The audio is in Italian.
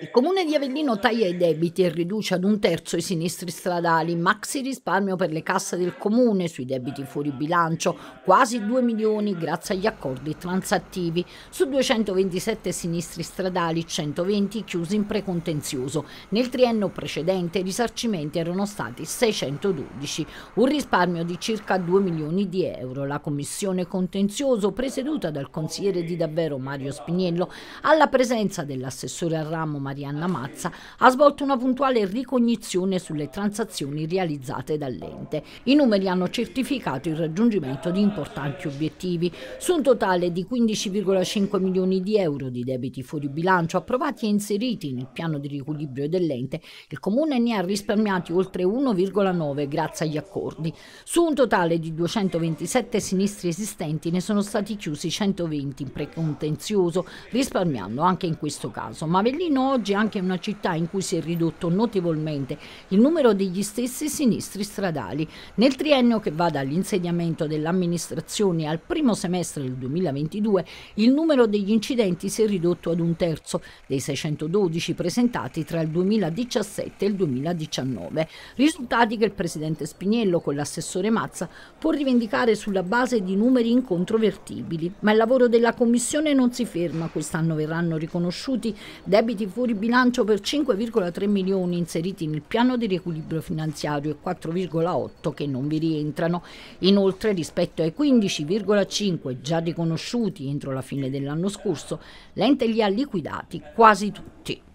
Il comune di Avellino taglia i debiti e riduce ad un terzo i sinistri stradali, maxi risparmio per le casse del comune sui debiti fuori bilancio, quasi 2 milioni grazie agli accordi transattivi, su 227 sinistri stradali 120 chiusi in precontenzioso. Nel triennio precedente i risarcimenti erano stati 612, un risparmio di circa 2 milioni di euro. La commissione contenzioso presieduta dal consigliere di Davvero Mario Spiniello alla presenza dell'assessore al ramo Marianna Mazza, ha svolto una puntuale ricognizione sulle transazioni realizzate dall'ente. I numeri hanno certificato il raggiungimento di importanti obiettivi. Su un totale di 15,5 milioni di euro di debiti fuori bilancio approvati e inseriti nel piano di riequilibrio dell'ente, il Comune ne ha risparmiati oltre 1,9 grazie agli accordi. Su un totale di 227 sinistri esistenti ne sono stati chiusi 120 in precontenzioso, risparmiando anche in questo caso. Ma Avellino oggi anche una città in cui si è ridotto notevolmente il numero degli stessi sinistri stradali. Nel triennio che va dall'insediamento dell'amministrazione al primo semestre del 2022, il numero degli incidenti si è ridotto ad un terzo dei 612 presentati tra il 2017 e il 2019. Risultati che il presidente Spinello con l'assessore Mazza può rivendicare sulla base di numeri incontrovertibili. Ma il lavoro della commissione non si ferma, quest'anno verranno riconosciuti debiti fuori fuori bilancio per 5,3 milioni inseriti nel piano di riequilibrio finanziario e 4,8 che non vi rientrano. Inoltre rispetto ai 15,5 già riconosciuti entro la fine dell'anno scorso, l'ente li ha liquidati quasi tutti.